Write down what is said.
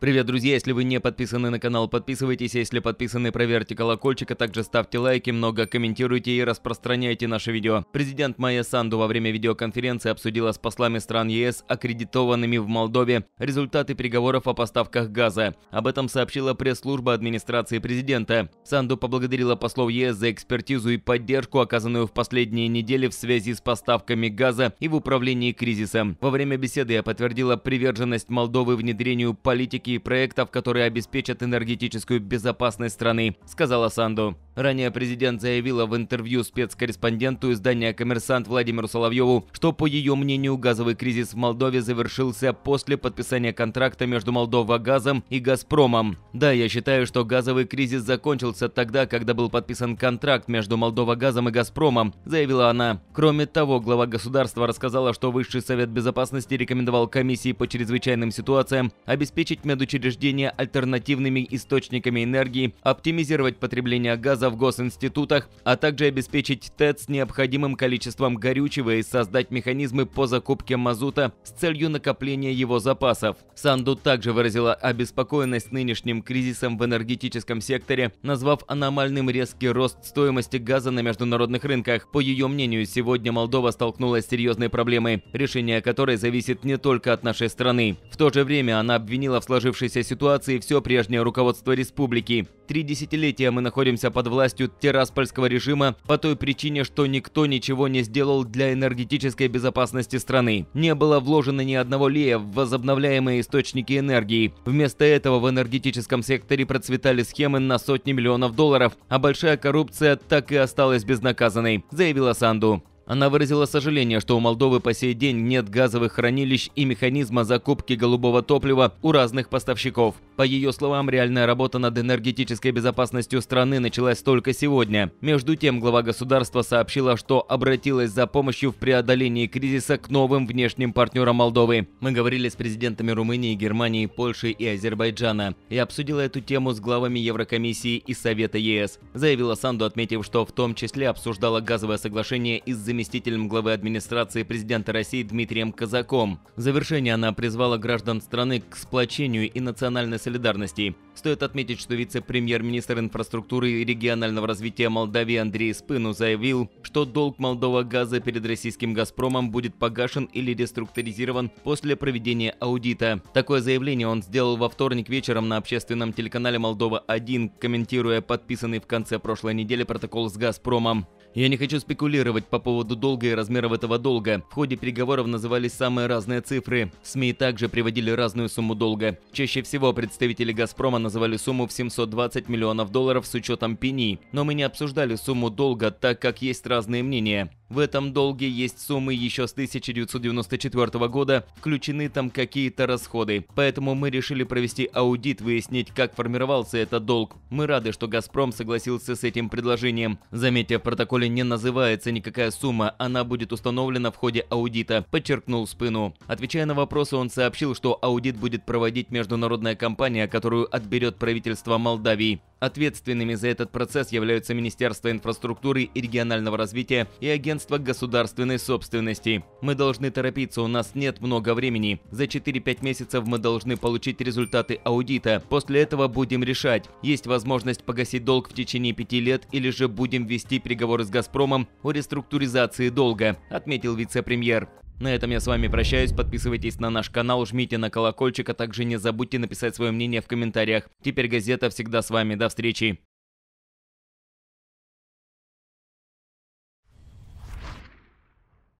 Привет, друзья, если вы не подписаны на канал, подписывайтесь, а если подписаны, проверьте колокольчик, а также ставьте лайки, много комментируйте и распространяйте наши видео. Президент Майя Санду во время видеоконференции обсудила с послами стран ЕС, аккредитованными в Молдове, результаты переговоров о поставках газа. Об этом сообщила пресс-служба администрации президента. Санду поблагодарила послов ЕС за экспертизу и поддержку, оказанную в последние недели в связи с поставками газа и в управлении кризисом. Во время беседы я подтвердила приверженность Молдовы внедрению политики и проектов, которые обеспечат энергетическую безопасность страны, сказала Санду. Ранее президент заявила в интервью спецкорреспонденту издания «Коммерсант» Владимиру Соловьеву, что, по ее мнению, газовый кризис в Молдове завершился после подписания контракта между Молдова Газом и Газпромом. Да, я считаю, что газовый кризис закончился тогда, когда был подписан контракт между Молдова Газом и Газпромом, заявила она. Кроме того, глава государства рассказала, что Высший Совет Безопасности рекомендовал комиссии по чрезвычайным ситуациям обеспечить медучреждения альтернативными источниками энергии, оптимизировать потребление газа в госинститутах, а также обеспечить ТЭЦ необходимым количеством горючего и создать механизмы по закупке мазута с целью накопления его запасов. Санду также выразила обеспокоенность нынешним кризисом в энергетическом секторе, назвав аномальным резкий рост стоимости газа на международных рынках. По ее мнению, сегодня Молдова столкнулась с серьезной проблемой, решение которой зависит не только от нашей страны. В то же время она обвинила в сложившейся ситуации все прежнее руководство республики. Три десятилетия мы находимся под властью властью терраспольского режима по той причине, что никто ничего не сделал для энергетической безопасности страны. Не было вложено ни одного лея в возобновляемые источники энергии. Вместо этого в энергетическом секторе процветали схемы на сотни миллионов долларов, а большая коррупция так и осталась безнаказанной, заявила Санду. Она выразила сожаление, что у Молдовы по сей день нет газовых хранилищ и механизма закупки голубого топлива у разных поставщиков. По ее словам, реальная работа над энергетической безопасностью страны началась только сегодня. Между тем, глава государства сообщила, что обратилась за помощью в преодолении кризиса к новым внешним партнерам Молдовы. Мы говорили с президентами Румынии, Германии, Польши и Азербайджана. Я обсудила эту тему с главами Еврокомиссии и Совета ЕС, заявила Санду, отметив, что в том числе обсуждала газовое соглашение и с заместителем главы администрации президента России Дмитрием Казаком. В завершение она призвала граждан страны к сплочению и национальной солидарности. Стоит отметить, что вице-премьер-министр инфраструктуры и регионального развития Молдавии Андрей Спыну заявил, что долг Молдова газа перед российским «Газпромом» будет погашен или реструктуризирован после проведения аудита. Такое заявление он сделал во вторник вечером на общественном телеканале «Молдова-1», комментируя подписанный в конце прошлой недели протокол с «Газпромом». Я не хочу спекулировать по поводу долга и размеров этого долга. В ходе переговоров назывались самые разные цифры. СМИ также приводили разную сумму долга. Чаще всего представители «Газпрома» называли сумму в 720 миллионов долларов с учетом пени, но мы не обсуждали сумму долга, так как есть разные мнения. В этом долге есть суммы еще с 1994 года, включены там какие-то расходы. Поэтому мы решили провести аудит, выяснить, как формировался этот долг. Мы рады, что «Газпром» согласился с этим предложением. Заметьте, в протоколе не называется никакая сумма, она будет установлена в ходе аудита, подчеркнул Спину. Отвечая на вопросы, он сообщил, что аудит будет проводить международная компания, которую отберет правительство Молдавии. Ответственными за этот процесс являются Министерство инфраструктуры и регионального развития и Агентство государственной собственности. Мы должны торопиться, у нас нет много времени. За 4-5 месяцев мы должны получить результаты аудита. После этого будем решать, есть возможность погасить долг в течение 5 лет или же будем вести переговоры с «Газпромом» о реструктуризации долга, отметил вице-премьер. На этом я с вами прощаюсь, подписывайтесь на наш канал, жмите на колокольчик, а также не забудьте написать свое мнение в комментариях. Теперь газета всегда с вами, до встречи!